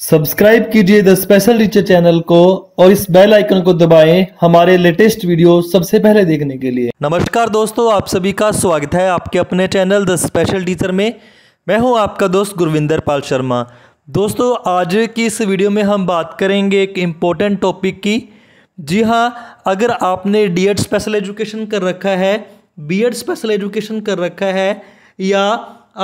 subscribe कीजिए the special teacher channel को और इस बेल आइकन को दबाएं हमारे लेटेस्ट वीडियो सबसे पहले देखने के लिए नमस्कार दोस्तों आप सभी का स्वागत है आपके अपने चैनल द स्पेशल टीचर में मैं हूं आपका दोस्त गुरविंदर पाल शर्मा दोस्तों आज की इस वीडियो में हम बात करेंगे एक इम्पोर्टेंट टॉपिक की जी हाँ अगर आपने डी स्पेशल एजुकेशन कर रखा है बी स्पेशल एजुकेशन कर रखा है या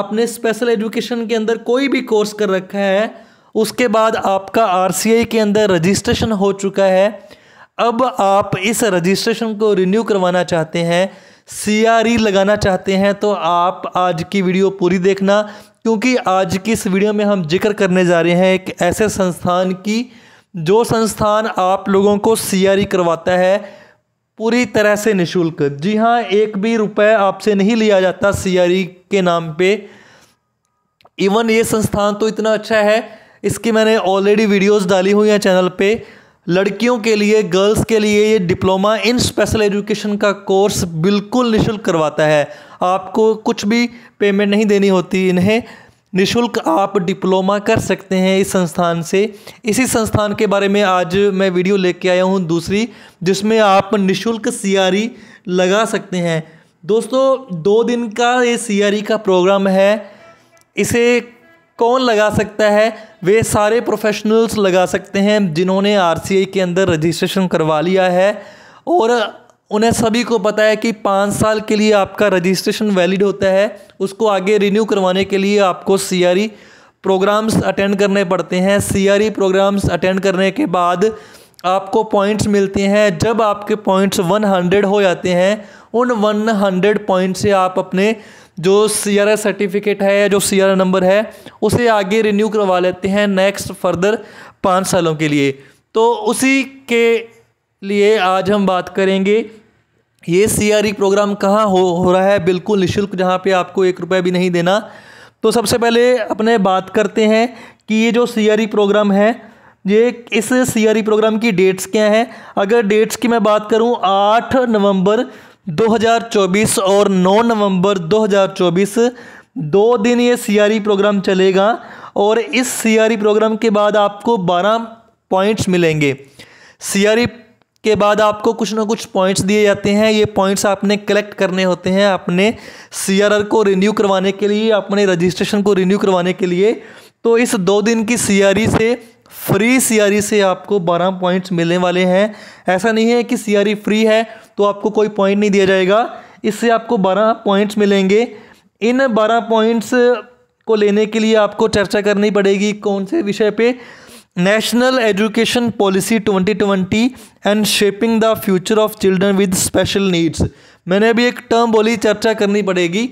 आपने स्पेशल एजुकेशन के अंदर कोई भी कोर्स कर रखा है उसके बाद आपका आर के अंदर रजिस्ट्रेशन हो चुका है अब आप इस रजिस्ट्रेशन को रिन्यू करवाना चाहते हैं सी लगाना चाहते हैं तो आप आज की वीडियो पूरी देखना क्योंकि आज की इस वीडियो में हम जिक्र करने जा रहे हैं एक ऐसे संस्थान की जो संस्थान आप लोगों को सी करवाता है पूरी तरह से निशुल्क जी हाँ एक भी रुपए आपसे नहीं लिया जाता सी के नाम पे इवन ये संस्थान तो इतना अच्छा है इसकी मैंने ऑलरेडी वीडियोस डाली हुई हैं चैनल पे लड़कियों के लिए गर्ल्स के लिए ये डिप्लोमा इन स्पेशल एजुकेशन का कोर्स बिल्कुल निशुल्क करवाता है आपको कुछ भी पेमेंट नहीं देनी होती इन्हें निशुल्क आप डिप्लोमा कर सकते हैं इस संस्थान से इसी संस्थान के बारे में आज मैं वीडियो लेके आया हूँ दूसरी जिसमें आप निशुल्क सी e लगा सकते हैं दोस्तों दो दिन का ये सी e का प्रोग्राम है इसे कौन लगा सकता है वे सारे प्रोफेशनल्स लगा सकते हैं जिन्होंने आर के अंदर रजिस्ट्रेशन करवा लिया है और उन्हें सभी को पता है कि पाँच साल के लिए आपका रजिस्ट्रेशन वैलिड होता है उसको आगे रिन्यू करवाने के लिए आपको सी प्रोग्राम्स अटेंड करने पड़ते हैं सी प्रोग्राम्स अटेंड करने के बाद आपको पॉइंट्स मिलते हैं जब आपके पॉइंट्स 100 हो जाते हैं उन 100 पॉइंट से आप अपने जो सी आर सर्टिफिकेट है या जो सी नंबर है उसे आगे रिन्यू करवा लेते हैं नेक्स्ट फर्दर पाँच सालों के लिए तो उसी के लिए आज हम बात करेंगे ये सी प्रोग्राम e कहाँ हो हो रहा है बिल्कुल निःशुल्क जहाँ पे आपको एक रुपया भी नहीं देना तो सबसे पहले अपने बात करते हैं कि ये जो सी प्रोग्राम e है ये इस सी प्रोग्राम e की डेट्स क्या हैं अगर डेट्स की मैं बात करूँ आठ नवंबर 2024 और 9 नवंबर 2024 दो दिन ये सीआरई प्रोग्राम e चलेगा और इस सीआरई प्रोग्राम e के बाद आपको 12 पॉइंट्स मिलेंगे सीआरई e के बाद आपको कुछ ना कुछ पॉइंट्स दिए जाते हैं ये पॉइंट्स आपने कलेक्ट करने होते हैं अपने सी को रिन्यू करवाने के लिए अपने रजिस्ट्रेशन को रिन्यू करवाने के लिए तो इस दो दिन की सी से फ्री सी से आपको बारह पॉइंट्स मिलने वाले हैं ऐसा नहीं है कि सी फ्री है तो आपको कोई पॉइंट नहीं दिया जाएगा इससे आपको बारह पॉइंट्स मिलेंगे इन बारह पॉइंट्स को लेने के लिए आपको चर्चा करनी पड़ेगी कौन से विषय पे national education policy 2020 and shaping the future of children with special needs मैंने अभी एक टर्म बोली चर्चा करनी पड़ेगी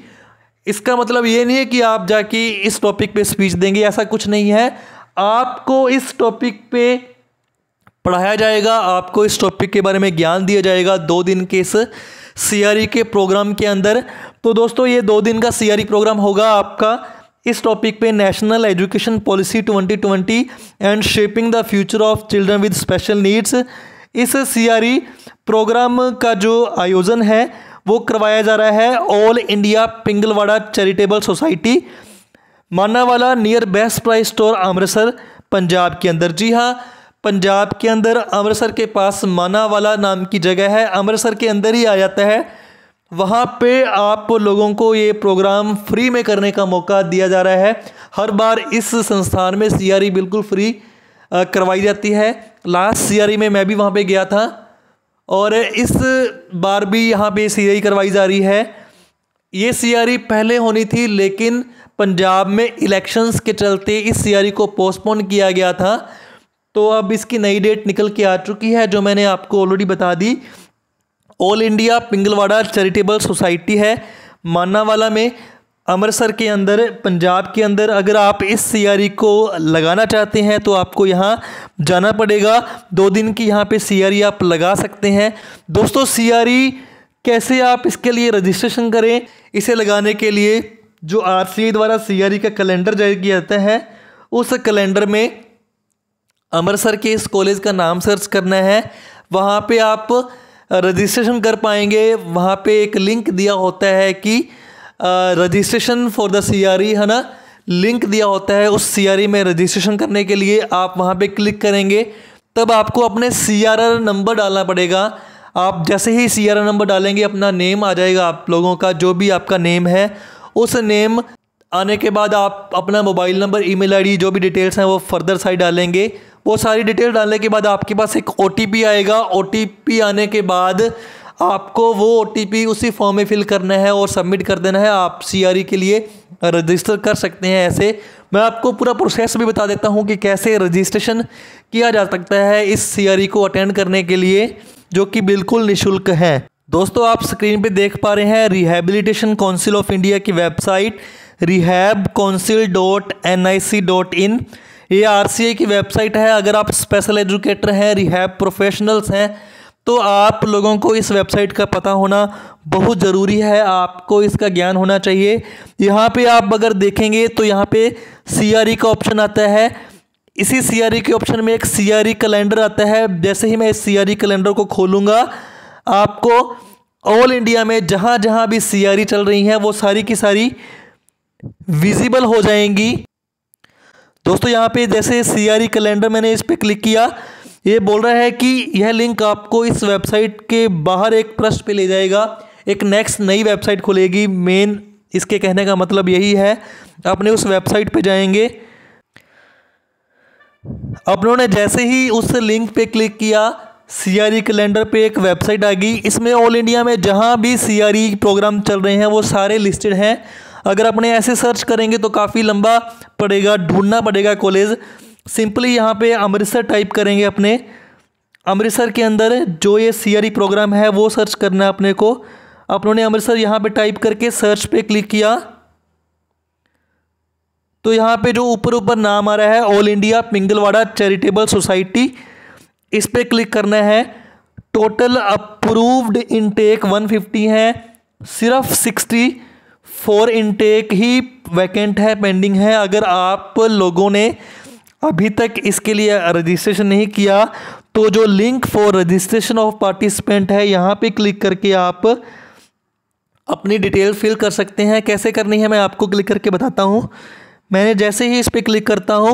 इसका मतलब ये नहीं है कि आप जाके इस टॉपिक पे स्पीच देंगे ऐसा कुछ नहीं है आपको इस टॉपिक पे पढ़ाया जाएगा आपको इस टॉपिक के बारे में ज्ञान दिया जाएगा दो दिन के इस सी के प्रोग्राम के अंदर तो दोस्तों ये दो दिन का सी प्रोग्राम होगा आपका इस टॉपिक पे national education policy 2020 and shaping the future of children with special needs इस सी प्रोग्राम का जो आयोजन है वो करवाया जा रहा है all India Pingalwara charitable society Manawala near best price store Amritsar Punjab के अंदर जी हाँ पंजाब के अंदर अमृतसर के पास मानावाला नाम की जगह है अमृतसर के अंदर ही आ जाता है वहाँ पे आप लोगों को ये प्रोग्राम फ्री में करने का मौका दिया जा रहा है हर बार इस संस्थान में सीआरई e बिल्कुल फ्री करवाई जाती है लास्ट सीआरई e में मैं भी वहाँ पे गया था और इस बार भी यहाँ पे सीआरई e करवाई जा रही है ये सीआरई पहले होनी थी लेकिन पंजाब में इलेक्शंस के चलते इस सीआरई को पोस्टपोन किया गया था तो अब इसकी नई डेट निकल के आ चुकी है जो मैंने आपको ऑलरेडी बता दी all India Pingalwara charitable society है मानावाला में अमृतसर के अंदर पंजाब के अंदर अगर आप इस सीआरई e को लगाना चाहते हैं तो आपको यहाँ जाना पड़ेगा दो दिन की यहाँ पे सीआरई e आप लगा सकते हैं दोस्तों सीआरई e कैसे आप इसके लिए रजिस्ट्रेशन करें इसे लगाने के लिए जो आर द्वारा सीआरई का कैलेंडर जारी किया जाता है उस कैलेंडर में अमृतसर के इस कॉलेज का नाम सर्च करना है वहाँ पे आप रजिस्ट्रेशन कर पाएंगे वहाँ पे एक लिंक दिया होता है कि रजिस्ट्रेशन फॉर द सी है ना लिंक दिया होता है उस सी e में रजिस्ट्रेशन करने के लिए आप वहाँ पे क्लिक करेंगे तब आपको अपने सी नंबर डालना पड़ेगा आप जैसे ही सी नंबर डालेंगे अपना नेम आ जाएगा आप लोगों का जो भी आपका नेम है उस नेम आने के बाद आप अपना मोबाइल नंबर ईमेल आईडी जो भी डिटेल्स हैं वो फर्दर साइड डालेंगे वो सारी डिटेल डालने के बाद आपके पास एक ओ आएगा ओ आने के बाद आपको वो ओ उसी फॉर्म में फिल करना है और सबमिट कर देना है आप सी e के लिए रजिस्टर कर सकते हैं ऐसे मैं आपको पूरा प्रोसेस भी बता देता हूँ कि कैसे रजिस्ट्रेशन किया जा सकता है इस सी e को अटेंड करने के लिए जो कि बिल्कुल निशुल्क है दोस्तों आप स्क्रीन पे देख पा रहे हैं रिहेबिलिटेशन काउंसिल ऑफ इंडिया की website rehab council dot N I C dot in ये आर की वेबसाइट है अगर आप स्पेशल एजुकेटर हैं रिहैब प्रोफेशनल्स हैं तो आप लोगों को इस वेबसाइट का पता होना बहुत ज़रूरी है आपको इसका ज्ञान होना चाहिए यहाँ पे आप अगर देखेंगे तो यहाँ पे सी e का ऑप्शन आता है इसी सी e के ऑप्शन में एक सी कैलेंडर e आता है जैसे ही मैं इस सी कैलेंडर को खोलूँगा आपको ऑल इंडिया में जहाँ जहाँ भी सी चल रही हैं वो सारी की सारी विजिबल हो जाएंगी दोस्तों यहाँ पे जैसे सी कैलेंडर e मैंने इस पर क्लिक किया ये बोल रहा है कि यह लिंक आपको इस वेबसाइट के बाहर एक प्रश्न पे ले जाएगा एक नेक्स्ट नई वेबसाइट खुलेगी मेन इसके कहने का मतलब यही है अपने उस वेबसाइट पे जाएंगे अपनों ने जैसे ही उस लिंक पे क्लिक किया सी कैलेंडर e पे एक वेबसाइट आ गई इसमें ऑल इंडिया में जहाँ भी सी प्रोग्राम e चल रहे हैं वो सारे लिस्टेड हैं अगर अपने ऐसे सर्च करेंगे तो काफ़ी लंबा पड़ेगा ढूंढना पड़ेगा कॉलेज सिंपली यहाँ पे अमृतसर टाइप करेंगे अपने अमृतसर के अंदर जो ये सी प्रोग्राम e है वो सर्च करना है अपने को अपनों ने अमृतसर यहाँ पे टाइप करके सर्च पे क्लिक किया तो यहाँ पे जो ऊपर ऊपर नाम आ रहा है all India Pingalwara charitable society इस पर क्लिक करना है टोटल अप्रूव्ड इनटेक 150 है सिर्फ फोर इनटेक ही वैकेंट है पेंडिंग है अगर आप लोगों ने अभी तक इसके लिए रजिस्ट्रेशन नहीं किया तो जो link for registration of participant है यहाँ पे क्लिक करके आप अपनी डिटेल फिल कर सकते हैं कैसे करनी है मैं आपको क्लिक करके बताता हूँ मैंने जैसे ही इस पर क्लिक करता हूँ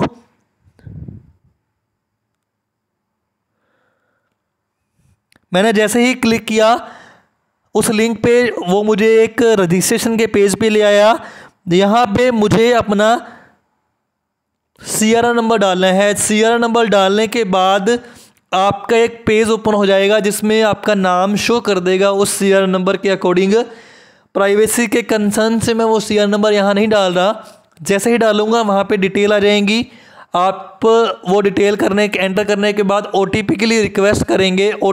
मैंने जैसे ही क्लिक किया उस लिंक पे वो मुझे एक रजिस्ट्रेशन के पेज पे ले आया यहाँ पे मुझे अपना सी नंबर डालना है सी नंबर डालने के बाद आपका एक पेज ओपन हो जाएगा जिसमें आपका नाम शो कर देगा उस सी नंबर के अकॉर्डिंग प्राइवेसी के कंसर्न से मैं वो सी नंबर यहाँ नहीं डाल रहा जैसे ही डालूंगा वहाँ पे डिटेल आ जाएंगी आप वो डिटेल करने के एंटर करने के बाद ओ के लिए रिक्वेस्ट करेंगे ओ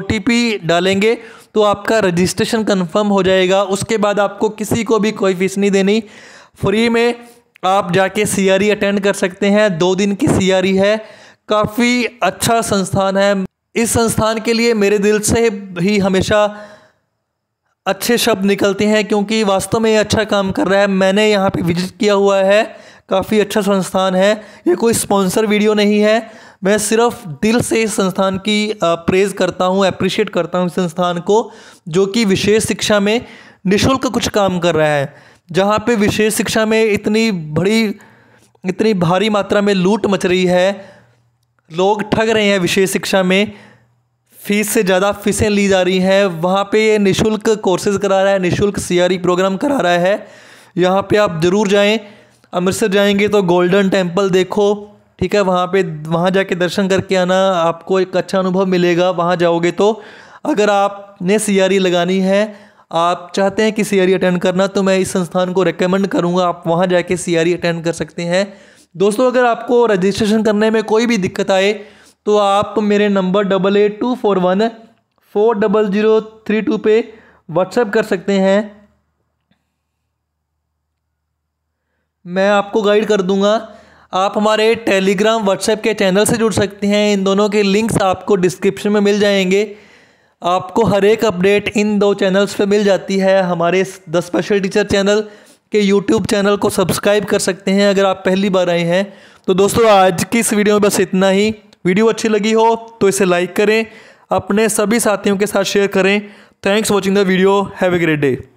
डालेंगे तो आपका रजिस्ट्रेशन कंफर्म हो जाएगा उसके बाद आपको किसी को भी कोई फीस नहीं देनी फ्री में आप जाके सीआरई अटेंड e कर सकते हैं दो दिन की सीआरई e है काफ़ी अच्छा संस्थान है इस संस्थान के लिए मेरे दिल से ही हमेशा अच्छे शब्द निकलते हैं क्योंकि वास्तव में ये अच्छा काम कर रहा है मैंने यहाँ पे विजिट किया हुआ है काफ़ी अच्छा संस्थान है ये कोई स्पॉन्सर वीडियो नहीं है मैं सिर्फ दिल से इस संस्थान की प्रेज़ करता हूँ अप्रिशिएट करता हूँ इस संस्थान को जो कि विशेष शिक्षा में निःशुल्क कुछ काम कर रहा है जहाँ पे विशेष शिक्षा में इतनी बड़ी इतनी भारी मात्रा में लूट मच रही है लोग ठग रहे हैं विशेष शिक्षा में फीस से ज़्यादा फीसें ली जा रही हैं वहाँ पे ये निःशुल्क कोर्सेज़ करा रहा है निःशुल्क सीआरई प्रोग्राम e करा रहा है यहाँ पे आप ज़रूर जाएं अमृतसर जाएंगे तो गोल्डन टेम्पल देखो ठीक है वहाँ पे वहाँ जाके दर्शन करके आना आपको एक अच्छा अनुभव मिलेगा वहाँ जाओगे तो अगर आपने सीआरई e लगानी है आप चाहते हैं कि सीआरई e अटेंड करना तो मैं इस संस्थान को रेकमेंड करूँगा आप वहाँ जाके सीआरई e अटेंड कर सकते हैं दोस्तों अगर आपको रजिस्ट्रेशन करने में कोई भी दिक्कत आए तो आप मेरे number double eight two four one four double zero three two पे व्हाट्सएप कर सकते हैं मैं आपको गाइड कर दूंगा आप हमारे टेलीग्राम व्हाट्सएप के चैनल से जुड़ सकते हैं इन दोनों के लिंक्स आपको डिस्क्रिप्शन में मिल जाएंगे आपको हर एक अपडेट इन दो चैनल्स पे मिल जाती है हमारे द स्पेशल टीचर चैनल के यूट्यूब चैनल को सब्सक्राइब कर सकते हैं अगर आप पहली बार आए हैं तो दोस्तों आज की इस वीडियो में बस इतना ही वीडियो अच्छी लगी हो तो इसे लाइक करें अपने सभी साथियों के साथ शेयर करें thanks watching the video have a great day